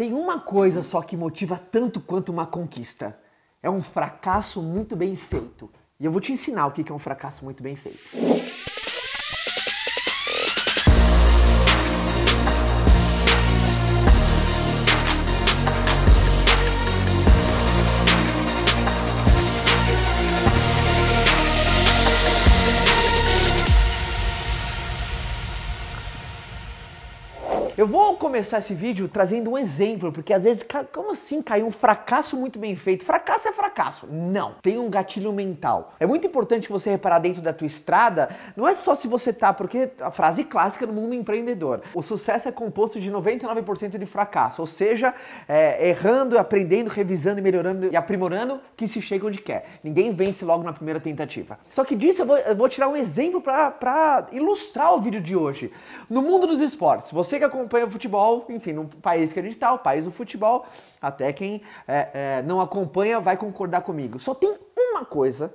Tem uma coisa só que motiva tanto quanto uma conquista: é um fracasso muito bem feito. E eu vou te ensinar o que é um fracasso muito bem feito. Eu vou começar esse vídeo trazendo um exemplo, porque às vezes, como assim caiu um fracasso muito bem feito? Fracasso é fracasso. Não, tem um gatilho mental. É muito importante você reparar dentro da tua estrada, não é só se você tá, porque a frase clássica no mundo empreendedor, o sucesso é composto de 99% de fracasso, ou seja, é, errando, aprendendo, revisando, melhorando e aprimorando que se chega onde quer. Ninguém vence logo na primeira tentativa. Só que disso eu vou, eu vou tirar um exemplo para ilustrar o vídeo de hoje. No mundo dos esportes, você que acompanha acompanha futebol, enfim, num país que a gente tá, o país do futebol, até quem é, é, não acompanha vai concordar comigo. Só tem uma coisa,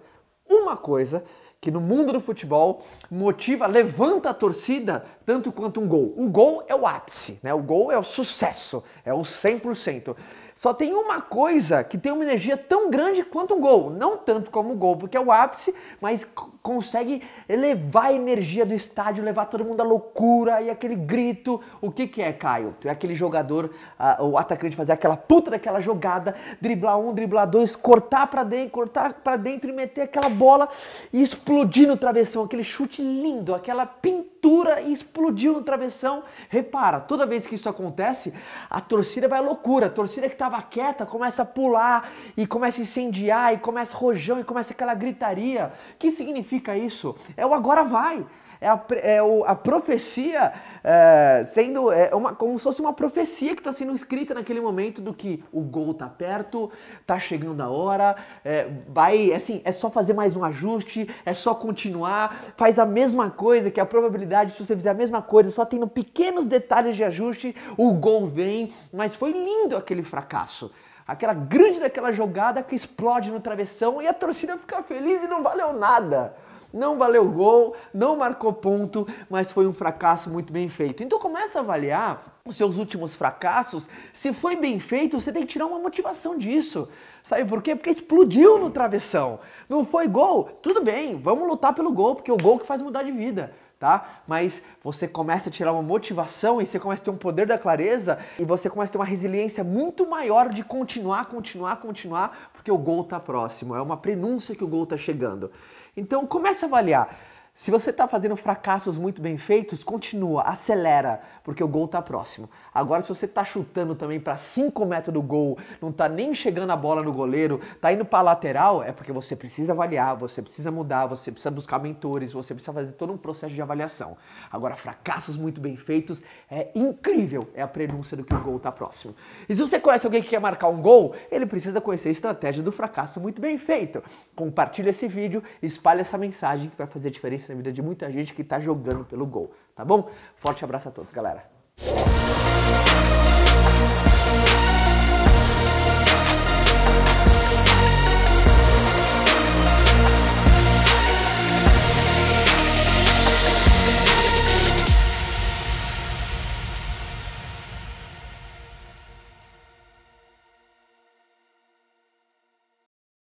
uma coisa que no mundo do futebol motiva, levanta a torcida tanto quanto um gol. O gol é o ápice, né? O gol é o sucesso, é o 100%. Só tem uma coisa que tem uma energia tão grande quanto o gol. Não tanto como o gol, porque é o ápice, mas consegue elevar a energia do estádio, levar todo mundo à loucura e aquele grito. O que, que é, Caio? Tu é aquele jogador, uh, o atacante fazer aquela puta daquela jogada, driblar um, driblar dois, cortar para dentro, cortar para dentro e meter aquela bola e explodir no travessão. Aquele chute lindo, aquela pintura e explodiu no travessão. Repara, toda vez que isso acontece, a torcida vai à loucura. A torcida que tá estava quieta começa a pular e começa a incendiar e começa rojão e começa aquela gritaria. O que significa isso? É o agora vai. É a, é a profecia é, sendo é uma, como se fosse uma profecia que está sendo escrita naquele momento do que o gol tá perto, tá chegando a hora, é, vai é assim, é só fazer mais um ajuste, é só continuar, faz a mesma coisa que é a probabilidade se você fizer a mesma coisa, só tendo pequenos detalhes de ajuste, o gol vem, mas foi lindo aquele fracasso aquela grande daquela jogada que explode no travessão e a torcida fica feliz e não valeu nada não valeu gol, não marcou ponto, mas foi um fracasso muito bem feito. Então começa a avaliar os seus últimos fracassos. Se foi bem feito, você tem que tirar uma motivação disso. Sabe por quê? Porque explodiu no travessão. Não foi gol? Tudo bem, vamos lutar pelo gol, porque é o gol que faz mudar de vida tá? Mas você começa a tirar uma motivação e você começa a ter um poder da clareza e você começa a ter uma resiliência muito maior de continuar, continuar, continuar, porque o gol está próximo, é uma prenúncia que o gol está chegando. Então, começa a avaliar se você está fazendo fracassos muito bem feitos, continua, acelera, porque o gol está próximo. Agora, se você está chutando também para 5 metros do gol, não está nem chegando a bola no goleiro, está indo para lateral, é porque você precisa avaliar, você precisa mudar, você precisa buscar mentores, você precisa fazer todo um processo de avaliação. Agora, fracassos muito bem feitos é incrível, é a prenúncia do que o gol está próximo. E se você conhece alguém que quer marcar um gol, ele precisa conhecer a estratégia do fracasso muito bem feito. Compartilha esse vídeo, espalha essa mensagem que vai fazer diferença na vida de muita gente que está jogando pelo gol, tá bom? Forte abraço a todos, galera.